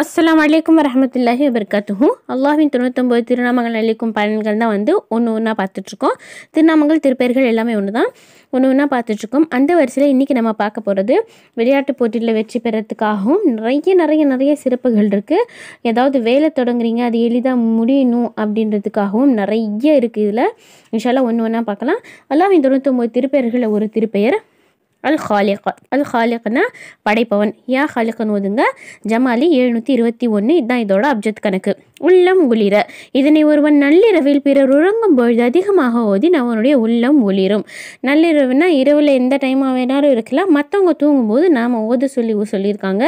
அஸ்லாம் வலைக்கம் வரமத்துல்லாஹி வபர்காத்துஹும் அல்லாஹின் தொண்ணூத்தொம்பது திருநாமங்கள் அளிக்கும் பயன்கள் தான் வந்து ஒன்று ஒன்றா பார்த்துட்ருக்கோம் திருநாமங்கள் திருப்பெயர்கள் எல்லாமே ஒன்று தான் ஒன்று ஒன்றா பார்த்துட்ருக்கோம் அந்த வரிசையில் இன்றைக்கி நம்ம பார்க்க போகிறது விளையாட்டு போட்டியில் வெற்றி பெறத்துக்காகவும் நிறைய நிறைய நிறைய சிறப்புகள் இருக்குது ஏதாவது வேலை தொடங்குறீங்க அது எளிதாக முடியணும் அப்படின்றதுக்காகவும் நிறைய இருக்குது இதில் இன்ஷால்லாம் ஒன்று ஒன்றா பார்க்கலாம் அல்லாஹின் தொண்ணூத்தொம்பது திருப்பெயர்களில் ஒரு திருப்பெயர் அல் ஹாலிக் அல் ஹாலிக்னா படைப்பவன் யா ஹாலிக்கன் ஒதுங்க ஜமாலி எழுநூற்றி இருபத்தி ஒன்று இதுதான் இதோட அப்ஜத் கணக்கு உள்ளம் ஒளிர இதனை ஒருவன் நள்ளிரவில் பிறர் உறங்கும் பொழுது அதிகமாக ஓதி அவனுடைய உள்ளம் ஒளிரும் நள்ளிரவுனா இரவில் எந்த டைமாக வேணாலும் இருக்கலாம் மற்றவங்க தூங்கும்போது நாம் ஓத சொல்லி சொல்லியிருக்காங்க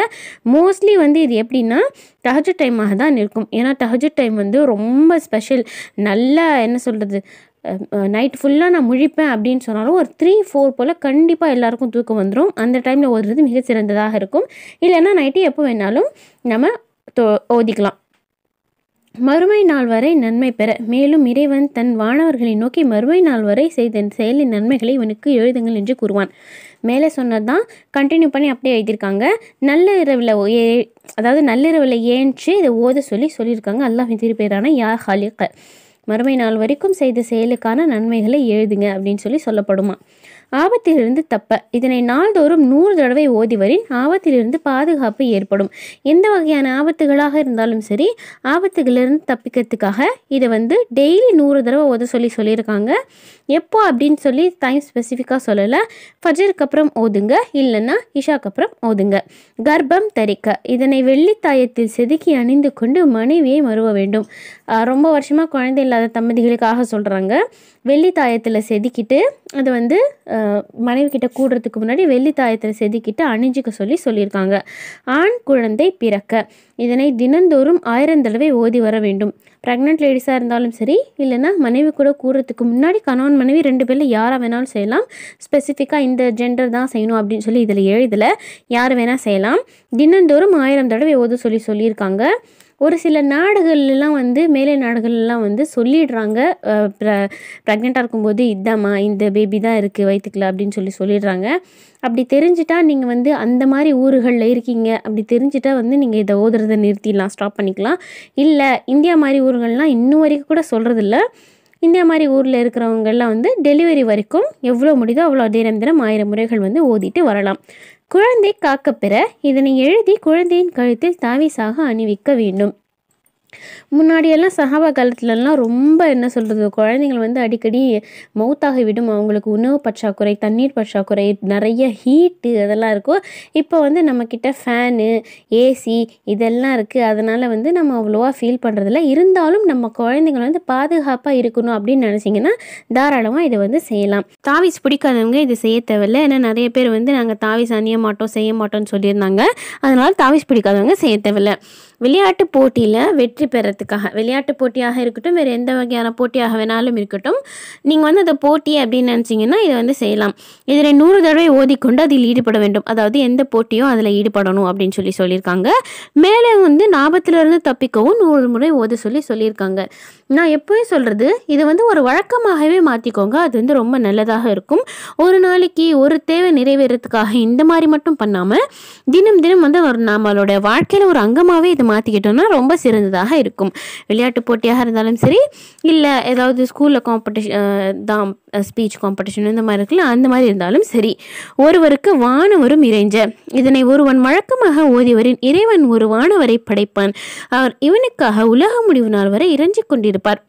மோஸ்ட்லி வந்து இது எப்படின்னா தஹஜு டைமாக தான் இருக்கும் ஏன்னா தஹஜு டைம் வந்து ரொம்ப ஸ்பெஷல் நல்லா என்ன சொல்கிறது நைட் ஃபுல்லாக நான் முழிப்பேன் அப்படின்னு சொன்னாலும் ஒரு த்ரீ ஃபோர் போல் கண்டிப்பாக எல்லாருக்கும் தூக்கம் வந்துடும் அந்த டைமில் ஓதுறது மிக சிறந்ததாக இருக்கும் இல்லைன்னா நைட்டு எப்போ வேணாலும் நம்ம ஓதிக்கலாம் மறுமை நாள் வரை நன்மை பெற மேலும் இறைவன் தன் வானவர்களை நோக்கி மறுமை நாள் வரை செய்த செயலின் நன்மைகளை இவனுக்கு எழுதுங்கள் என்று கூறுவான் மேலே சொன்னதான் கண்டினியூ பண்ணி அப்படியே எழுதியிருக்காங்க நல்ல இரவில் ஏ அதாவது நள்ளிரவில் ஏன்ச்சு இதை ஓத சொல்லி சொல்லியிருக்காங்க அல்லாஹ் திருப்பேரான யா ஹாலிக மறுமை நாள் வரைக்கும் செய்த செயலுக்கான நன்மைகளை எழுதுங்க அப்படின்னு சொல்லி சொல்லப்படுமா ஆபத்திலிருந்து தப்ப இதனை நாள்தோறும் நூறு தடவை ஓதிவரின் ஆபத்திலிருந்து பாதுகாப்பு ஏற்படும் எந்த வகையான ஆபத்துகளாக இருந்தாலும் சரி ஆபத்துகளிலிருந்து தப்பிக்கிறதுக்காக இதை வந்து டெய்லி நூறு தடவை ஓத சொல்லி சொல்லியிருக்காங்க எப்போ அப்படின்னு சொல்லி டைம் ஸ்பெசிஃபிக்காக சொல்லலை ஃபஜருக்கு அப்புறம் ஓதுங்க இல்லைன்னா இஷாக்கு அப்புறம் ஓதுங்க கர்ப்பம் தரிக்க இதனை வெள்ளித்தாயத்தில் செதுக்கி அணிந்து கொண்டு மனைவியை மறுவ வேண்டும் ரொம்ப வருஷமாக குழந்தை இல்லாத தம்பதிகளுக்காக சொல்கிறாங்க வெள்ளித்தாயத்தில் செதுக்கிட்டு அது வந்து மனைவி கிட்ட கூடுறதுக்கு முன்னாடி வெள்ளி தாயத்தில் செதுக்கிட்டு அணிஞ்சிக்க சொல்லி சொல்லியிருக்காங்க ஆண் குழந்தை பிறக்க இதனை தினந்தோறும் ஆயிரம் தடவை ஓதி வர வேண்டும் ப்ரெக்னென்ட் லேடிஸாக இருந்தாலும் சரி இல்லைனா மனைவி கூட கூடுறதுக்கு முன்னாடி கணவன் மனைவி ரெண்டு பேரில் யாரை வேணாலும் செய்யலாம் ஸ்பெசிஃபிக்காக இந்த ஜெண்டர் தான் செய்யணும் அப்படின்னு சொல்லி இதில் எழுதலை யார் வேணால் செய்யலாம் தினந்தோறும் ஆயிரம் தடவை ஓத சொல்லி சொல்லியிருக்காங்க ஒரு சில நாடுகள்லாம் வந்து மேலை நாடுகள்லாம் வந்து சொல்லிடுறாங்க ப்ரெக்னெண்ட்டாக இருக்கும்போது இதாம்மா இந்த பேபி தான் இருக்குது வயிற்றுக்குள்ள அப்படின்னு சொல்லி சொல்லிடுறாங்க அப்படி தெரிஞ்சுட்டா நீங்கள் வந்து அந்த மாதிரி ஊர்களில் இருக்கீங்க அப்படி தெரிஞ்சுட்டா வந்து நீங்கள் இதை ஓதுறதை நிறுத்திடலாம் ஸ்டாப் பண்ணிக்கலாம் இல்லை இந்தியா மாதிரி ஊர்கள்லாம் இன்னும் வரைக்கும் கூட சொல்கிறதில்ல இந்தியா மாதிரி ஊரில் இருக்கிறவங்கெல்லாம் வந்து டெலிவரி வரைக்கும் எவ்வளோ முடியுதோ அவ்வளோ தினம் தினம் ஆயிரம் முறைகள் வந்து ஓதிட்டு வரலாம் குழந்தை காக்க பெற இதனை எழுதி குழந்தையின் கழுத்தில் தாவிசாக அணிவிக்க வேண்டும் முன்னாடியெல்லாம் சஹாபா காலத்துலலாம் ரொம்ப என்ன சொல்கிறது குழந்தைங்கள் வந்து அடிக்கடி விடும் அவங்களுக்கு உணவு பற்றாக்குறை தண்ணீர் பற்றாக்குறை நிறைய ஹீட்டு அதெல்லாம் இருக்கும் இப்போ வந்து நம்மக்கிட்ட ஃபேனு ஏசி இதெல்லாம் இருக்குது அதனால் வந்து நம்ம அவ்வளோவா ஃபீல் பண்ணுறதில்ல இருந்தாலும் நம்ம குழந்தைங்கள் வந்து பாதுகாப்பாக இருக்கணும் அப்படின்னு நினச்சிங்கன்னா தாராளமாக இதை வந்து செய்யலாம் தாவிஸ் பிடிக்காதவங்க இது செய்ய தேவையில்லை ஏன்னா நிறைய பேர் வந்து நாங்கள் தாவிஸ் அணிய மாட்டோம் செய்ய மாட்டோம்னு சொல்லியிருந்தாங்க அதனால் தாவிஸ் பிடிக்காதவங்க செய்ய தேவையில்லை விளையாட்டு போட்டியில் வெற்றி பெறத்துக்காக விளையாட்டு போட்டியாக இருக்கட்டும் வேறு எந்த வகையான போட்டியாக வேணாலும் இருக்கட்டும் நீங்கள் வந்து அந்த போட்டி அப்படின்னு நினச்சிங்கன்னா இதை வந்து செய்யலாம் இதில் நூறு தடவை ஓதிக்கொண்டு அதில் ஈடுபட வேண்டும் அதாவது எந்த போட்டியும் அதில் ஈடுபடணும் அப்படின்னு சொல்லி சொல்லியிருக்காங்க மேலே வந்து லாபத்திலிருந்து தப்பிக்கவும் நூறு முறை ஓத சொல்லி சொல்லியிருக்காங்க நான் எப்போயும் சொல்கிறது இதை வந்து ஒரு வழக்கமாகவே மாற்றிக்கோங்க அது வந்து ரொம்ப நல்லதாக இருக்கும் ஒரு நாளைக்கு ஒரு தேவை நிறைவேறதுக்காக இந்த மாதிரி மட்டும் பண்ணாமல் தினம் தினம் வந்து நம்மளோட வாழ்க்கையில் ஒரு அங்கமாகவே இது மாற்றிக்கிட்டோம்னா ரொம்ப சிறந்ததாக இருக்கும் விளையாட்டு போட்டியாக இருந்தாலும் சரி இல்லை ஏதாவது ஸ்கூலில் காம்படிஷன் தான் ஸ்பீச் காம்படிஷன் இந்த மாதிரி இருக்குல்ல அந்த மாதிரி இருந்தாலும் சரி ஒருவருக்கு வானவரும் இறைஞ்ச இதனை ஒருவன் வழக்கமாக ஓதியவரின் இறைவன் ஒரு வானவரை படைப்பான் அவர் இவனுக்காக உலக முடிவு நாள் வரை இறைஞ்சு கொண்டிருப்பார்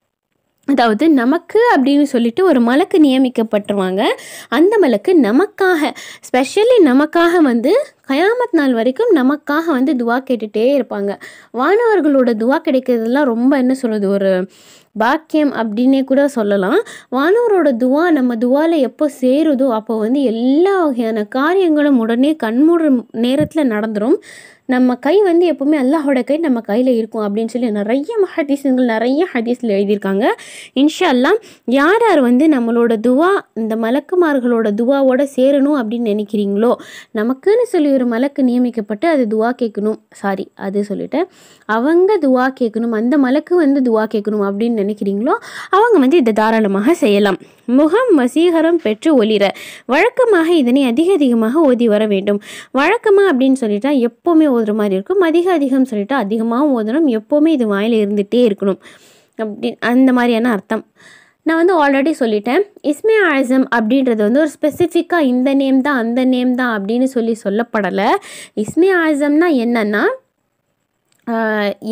அதாவது நமக்கு அப்படின்னு சொல்லிட்டு ஒரு மலக்கு நியமிக்கப்பட்டுருவாங்க அந்த மலக்கு நமக்காக ஸ்பெஷலி நமக்காக வந்து கயாமத் நாள் வரைக்கும் நமக்காக வந்து துவா கேட்டுகிட்டே இருப்பாங்க வானவர்களோட துவா கிடைக்கிறதுலாம் ரொம்ப என்ன சொல்கிறது ஒரு பாக்கியம் அப்படின்னே கூட சொல்லலாம் வானவரோட துவா நம்ம துவாவில் எப்போ சேருதோ அப்போ வந்து எல்லா வகையான காரியங்களும் உடனே கண்மூடு நேரத்தில் நடந்துடும் நம்ம கை வந்து எப்போவுமே அல்லாஹோட கை நம்ம கையில் இருக்கும் அப்படின்னு சொல்லி நிறைய ஹதீஸுங்கள் நிறைய ஹதீஸில் எழுதியிருக்காங்க இன்ஷா அல்லா யார் யார் வந்து நம்மளோட துவா இந்த மலக்குமார்களோட துவாவோட சேரணும் அப்படின்னு நினைக்கிறீங்களோ நமக்குன்னு சொல்லி ஒரு மலக்கு நியமிக்கப்பட்டு அது துவா கேட்கணும் சாரி அது சொல்லிட்டு அவங்க துவா கேட்கணும் அந்த மலக்கு வந்து துவா கேட்கணும் அப்படின்னு நினைக்கிறீங்களோ அவங்க வந்து இதை தாராளமாக செய்யலாம் முகம் வசீகரம் பெற்று ஒளிர வழக்கமாக இதனை அதிக அதிகமாக ஓதி வர வேண்டும் வழக்கமாக அப்படின்னு சொல்லிட்டா எப்போவுமே ஓதுற மாதிரி இருக்கும் அதிக அதிகம் சொல்லிட்டா அதிகமாகவும் ஓதணும் எப்போவுமே இது வாயில் இருந்துகிட்டே இருக்கணும் அப்படி அந்த மாதிரியான அர்த்தம் நான் வந்து ஆல்ரெடி சொல்லிட்டேன் இஸ்மே ஆசம் அப்படின்றது வந்து ஒரு ஸ்பெசிஃபிக்காக இந்த நேம் தான் அந்த நேம் தான் அப்படின்னு சொல்லி சொல்லப்படலை இஸ்மே ஆசம்னா என்னென்னா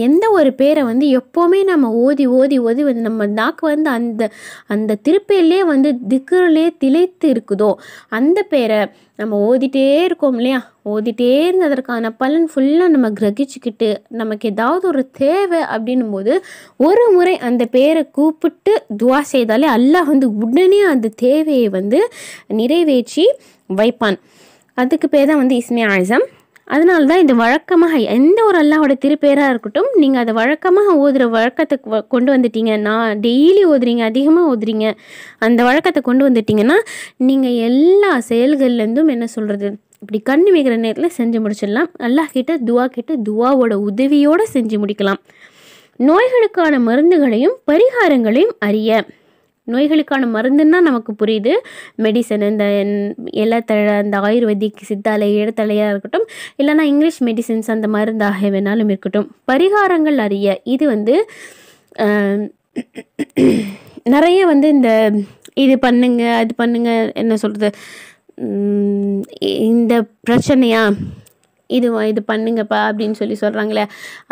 எந்த ஒரு பேரை வந்து எப்போவுமே நம்ம ஓதி ஓதி ஓதி வந்து நம்ம நாக்கு வந்து அந்த அந்த திருப்பையிலே வந்து திக்குலே திளைத்து இருக்குதோ அந்த பேரை நம்ம ஓதிட்டே இருக்கோம் இல்லையா ஓதிட்டே இருந்ததற்கான பலன் ஃபுல்லாக நம்ம கிரகிச்சுக்கிட்டு நமக்கு ஏதாவது ஒரு தேவை அப்படின்னும் போது ஒரு முறை அந்த பேரை கூப்பிட்டு துவா செய்தாலே அல்லாஹ் வந்து உடனே அந்த தேவையை வந்து நிறைவேற்றி வைப்பான் அதுக்கு பேர் தான் வந்து இஸ்மே ஆயிசம் அதனால தான் இது வழக்கமாக எந்த ஒரு அல்லாவோட திருப்பேராக இருக்கட்டும் நீங்கள் அதை வழக்கமாக ஓதுகிற வழக்கத்தை கொண்டு வந்துட்டீங்க நான் டெய்லி ஓதுறீங்க அதிகமாக ஓதுறீங்க அந்த வழக்கத்தை கொண்டு வந்துட்டிங்கன்னா நீங்கள் எல்லா செயல்கள்லேருந்தும் என்ன சொல்கிறது இப்படி கண் மிகிற நேரத்தில் செஞ்சு முடிச்சிடலாம் அல்லாஹ் கிட்ட துவா கிட்ட துவாவோட உதவியோடு செஞ்சு முடிக்கலாம் நோய்களுக்கான மருந்துகளையும் பரிகாரங்களையும் அறிய நோய்களுக்கான மருந்துன்னா நமக்கு புரியுது மெடிசன் இந்த த அந்த ஆயுர்வேதிக் சித்தாலை இடத்தலையாக இருக்கட்டும் இல்லைன்னா இங்கிலீஷ் மெடிசன்ஸ் அந்த மருந்தாக வேணாலும் இருக்கட்டும் பரிகாரங்கள் அறிய இது வந்து நிறைய வந்து இந்த இது பண்ணுங்க அது பண்ணுங்க என்ன சொல்கிறது இந்த பிரச்சனையா இது இது பண்ணுங்கப்பா அப்படின்னு சொல்லி சொல்கிறாங்களே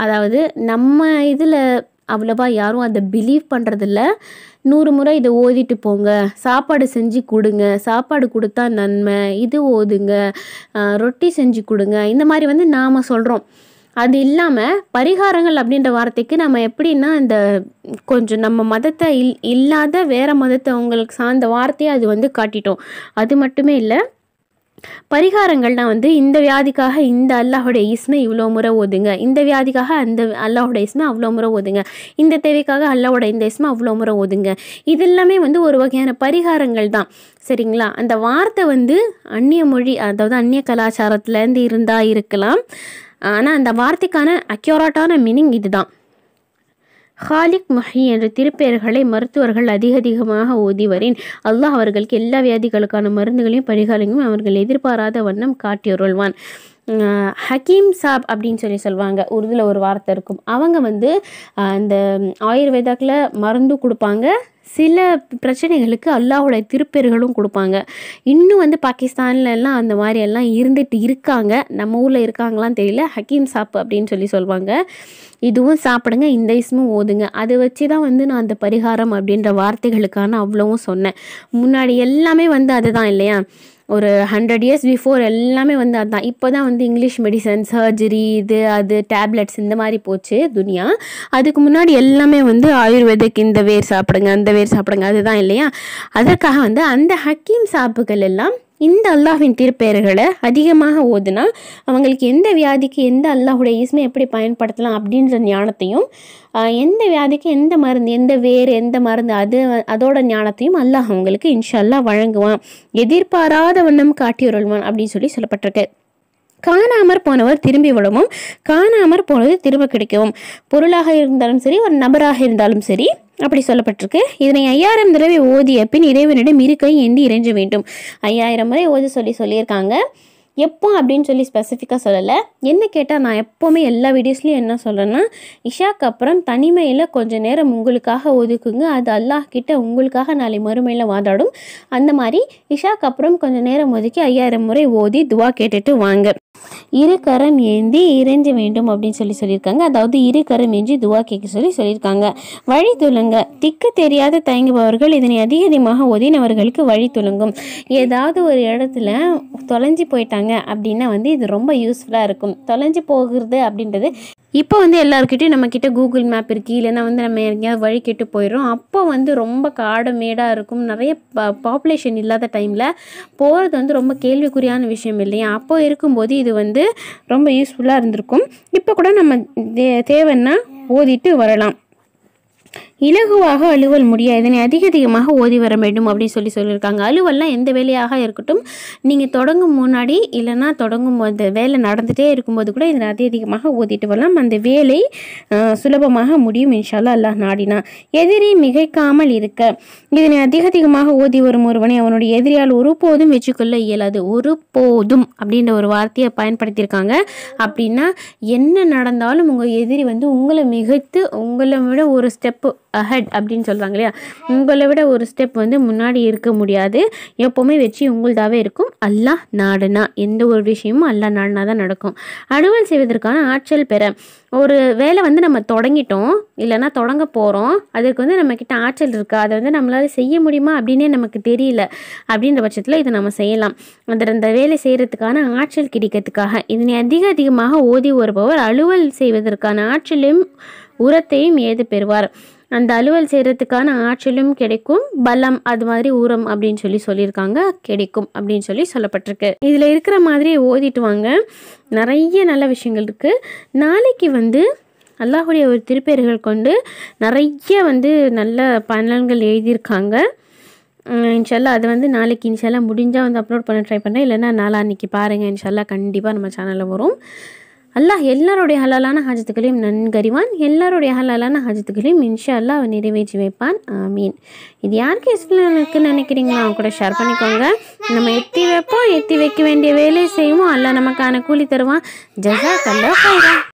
அதாவது நம்ம இதில் அவ்வளோவா யாரும் அதை பிலீவ் பண்ணுறதில்ல நூறு முறை இதை ஓதிட்டு போங்க சாப்பாடு செஞ்சு கொடுங்க சாப்பாடு கொடுத்தா நன்மை இது ஓதுங்க ரொட்டி செஞ்சு கொடுங்க இந்த மாதிரி வந்து நாம் சொல்கிறோம் அது இல்லாமல் பரிகாரங்கள் அப்படின்ற வார்த்தைக்கு நம்ம எப்படின்னா இந்த கொஞ்சம் நம்ம மதத்தை இல் இல்லாத வேறு மதத்தை அவங்களுக்கு சார்ந்த வார்த்தையை அது வந்து காட்டிட்டோம் அது மட்டுமே இல்லை பரிகாரங்கள்னால் வந்து இந்த வியாதிக்காக இந்த அல்லாஹுடைய இஸ்மை இவ்வளோ முறை ஓதுங்க இந்த வியாதிக்காக அந்த அல்லாஹுடைய இஸ்மை அவ்வளோ முறை ஓதுங்க இந்த தேவைக்காக அல்லாவோட இந்த இஸ்மை அவ்வளோ முறை ஓதுங்க இதெல்லாமே வந்து ஒரு வகையான பரிகாரங்கள் தான் சரிங்களா அந்த வார்த்தை வந்து அந்நிய மொழி அதாவது அந்நிய கலாச்சாரத்துலேருந்து இருந்தால் இருக்கலாம் ஆனால் அந்த வார்த்தைக்கான அக்யூரேட்டான மீனிங் இதுதான் ஹாலிக் மஹி என்ற திருப்பெயர்களை மருத்துவர்கள் அதிக அதிகமாக ஓதிவரேன் அல்லாஹ் அவர்களுக்கு எல்லா வியாதிகளுக்கான மருந்துகளையும் பரிகாரங்களையும் அவர்கள் எதிர்பாராத வண்ணம் காட்டியொருள்வான் ஹக்கீம் சாப் அப்படின்னு சொல்லி சொல்லுவாங்க உருதில் ஒரு வார்த்தை இருக்கும் அவங்க வந்து அந்த ஆயுர்வேதாக்கில் மருந்து கொடுப்பாங்க சில பிரச்சனைகளுக்கு அல்லாஹுடைய திருப்பெயர்களும் கொடுப்பாங்க இன்னும் வந்து எல்லாம் அந்த மாதிரி எல்லாம் இருந்துட்டு இருக்காங்க நம்ம ஊரில் இருக்காங்களான்னு தெரியல ஹக்கீம் சாப் அப்படின்னு சொல்லி சொல்லுவாங்க இதுவும் சாப்பிடுங்க இந்த இஸ்மும் ஓதுங்க அதை வச்சு தான் வந்து நான் அந்த பரிகாரம் அப்படின்ற வார்த்தைகளுக்கான அவ்வளவும் சொன்னேன் முன்னாடி எல்லாமே வந்து அதுதான் இல்லையா ஒரு ஹண்ட்ரட் இயர்ஸ் பிஃபோர் எல்லாமே வந்து அதுதான் இப்போ தான் வந்து இங்கிலீஷ் மெடிசன் சர்ஜரி இது அது டேப்லெட்ஸ் இந்த மாதிரி போச்சு துனியா அதுக்கு முன்னாடி எல்லாமே வந்து ஆயுர்வேதிக் இந்த வேர் சாப்பிடுங்க அந்த நிறைவேறி சாப்பிடுங்க அதுதான் இல்லையா அதற்காக வந்து அந்த ஹக்கீம் சாப்புகள் எல்லாம் இந்த அல்லாஹின் திருப்பெயர்களை அதிகமாக ஓதுனா அவங்களுக்கு எந்த வியாதிக்கு எந்த அல்லாஹுடைய இஸ்மை எப்படி பயன்படுத்தலாம் அப்படின்ற ஞானத்தையும் எந்த வியாதிக்கு எந்த மருந்து எந்த வேறு எந்த மருந்து அது அதோட ஞானத்தையும் அல்லாஹ் அவங்களுக்கு இன்ஷல்லா வழங்குவான் எதிர்பாராத வண்ணம் காட்டியுருள்வான் அப்படின்னு சொல்லி சொல்லப்பட்டிருக்கு காணாமற் போனவர் திரும்பி விடவும் காணாமற் போனது திரும்ப கிடைக்கவும் பொருளாக இருந்தாலும் சரி ஒரு நபராக இருந்தாலும் சரி அப்படி சொல்லப்பட்டிருக்கு இதனை ஐயாயிரம் தடவை ஓதிய பின் இறைவனிடம் இரு கை ஏந்தி இறைஞ்ச வேண்டும் ஐயாயிரம் முறை ஓதி சொல்லி சொல்லியிருக்காங்க எப்போ அப்படின்னு சொல்லி ஸ்பெசிஃபிக்காக சொல்லலை என்ன கேட்டால் நான் எப்போவுமே எல்லா வீடியோஸ்லையும் என்ன சொல்கிறேன்னா இஷாக்கு அப்புறம் தனிமையில் கொஞ்சம் நேரம் உங்களுக்காக ஒதுக்குங்க அது அல்லாஹ் கிட்டே உங்களுக்காக நாளை மறுமையில் வாதாடும் அந்த மாதிரி இஷாக்கு அப்புறம் கொஞ்சம் நேரம் ஒதுக்கி ஐயாயிரம் முறை ஓதி துவா கேட்டுட்டு வாங்க இரு கரம் ஏந்தி இறைஞ்ச வேண்டும் அப்படின்னு சொல்லி சொல்லியிருக்காங்க அதாவது இரு கரம் ஏஞ்சி துவா கேட்க சொல்லி சொல்லியிருக்காங்க வழி துலங்க திக்க தெரியாத தயங்குபவர்கள் இதனை அதிக அதிகமாக ஒதினவர்களுக்கு வழி துலங்கும் ஏதாவது ஒரு இடத்துல தொலைஞ்சு போயிட்டாங்க அப்படின்னா வந்து இது ரொம்ப யூஸ்ஃபுல்லாக இருக்கும் தொலைஞ்சு போகிறது அப்படின்றது இப்போ வந்து எல்லாருக்கிட்டையும் கிட்டே கூகுள் மேப் இருக்குது இல்லைன்னா வந்து நம்ம எங்கேயாவது வழி கெட்டு போயிடும் அப்போ வந்து ரொம்ப காடு மேடாக இருக்கும் நிறைய பாப்புலேஷன் இல்லாத டைமில் போகிறது வந்து ரொம்ப கேள்விக்குறியான விஷயம் இல்லையா அப்போ இருக்கும்போது இது வந்து ரொம்ப யூஸ்ஃபுல்லாக இருந்திருக்கும் இப்போ கூட நம்ம தே தேவைன்னா ஓதிட்டு வரலாம் இலகுவாக அலுவல் முடியாது இதனை அதிக அதிகமாக ஓதி வர வேண்டும் அப்படின்னு சொல்லி சொல்லியிருக்காங்க அலுவல்லாம் எந்த வேலையாக இருக்கட்டும் நீங்கள் தொடங்கும் முன்னாடி இல்லைனா தொடங்கும் அந்த வேலை நடந்துகிட்டே இருக்கும்போது கூட இதனை அதிக அதிகமாக ஓதிட்டு வரலாம் அந்த வேலை சுலபமாக முடியும் இன்ஷால்லா அல்லாஹ் நாடினா எதிரி மிகைக்காமல் இருக்க இதனை அதிக அதிகமாக ஓதி வரும் ஒருவனை அவனுடைய எதிரியால் ஒருபோதும் வெற்றி கொள்ள இயலாது ஒரு போதும் அப்படின்ற ஒரு வார்த்தையை பயன்படுத்தியிருக்காங்க அப்படின்னா என்ன நடந்தாலும் உங்கள் எதிரி வந்து உங்களை மிகைத்து உங்களை விட ஒரு ஸ்டெப்பு அஹெட் அப்படின்னு சொல்லுவாங்க இல்லையா உங்களை விட ஒரு ஸ்டெப் வந்து முன்னாடி இருக்க முடியாது எப்போவுமே வெற்றி உங்கள்தாவே இருக்கும் அல்லா நாடுனா எந்த ஒரு விஷயமும் அல்லா நாடுனா தான் நடக்கும் அலுவல் செய்வதற்கான ஆற்றல் பெற ஒரு வேலை வந்து நம்ம தொடங்கிட்டோம் இல்லைனா தொடங்க போகிறோம் அதுக்கு வந்து நம்மக்கிட்ட ஆற்றல் இருக்குது அதை வந்து நம்மளால் செய்ய முடியுமா அப்படின்னே நமக்கு தெரியல அப்படின்ற பட்சத்தில் இதை நம்ம செய்யலாம் அந்த அந்த வேலை செய்கிறதுக்கான ஆற்றல் கிடைக்கிறதுக்காக இதனை அதிக அதிகமாக ஓதி வருபவர் அலுவல் செய்வதற்கான ஆற்றலையும் உரத்தையும் ஏது பெறுவார் அந்த அலுவல் செய்கிறதுக்கான ஆற்றலும் கிடைக்கும் பலம் அது மாதிரி ஊரம் அப்படின்னு சொல்லி சொல்லியிருக்காங்க கிடைக்கும் அப்படின்னு சொல்லி சொல்லப்பட்டிருக்கு இதில் இருக்கிற மாதிரி ஓதிட்டு வாங்க நிறைய நல்ல விஷயங்கள் இருக்குது நாளைக்கு வந்து அல்லாஹுடைய ஒரு திருப்பெயர்கள் கொண்டு நிறைய வந்து நல்ல பலன்கள் எழுதியிருக்காங்க இன்ஷல்லா அது வந்து நாளைக்கு இன்ஷால்லா முடிஞ்சால் வந்து அப்லோட் பண்ண ட்ரை பண்ணுறேன் இல்லைன்னா நாளா அன்றைக்கி பாருங்கள் இன்ஷால்லா கண்டிப்பாக நம்ம சேனலில் வரும் அல்லாஹ் எல்லாருடைய ஹலாலான ஹாஜத்துகளையும் நன்கறிவான் எல்லாருடைய ஹலாலான ஹாஜத்துகளையும் இன்ஷா அல்லாஹ் அவன் நிறைவேற்றி வைப்பான் ஆமீன் இது யாருக்கு இஸ்லாமுக்கு நினைக்கிறீங்களோ அவங்க கூட ஷேர் பண்ணிக்கோங்க நம்ம எத்தி வைப்போம் எத்தி வைக்க வேண்டிய வேலையை செய்வோம் அல்லாஹ் நமக்கான கூலி தருவான் ஜசா கல்லா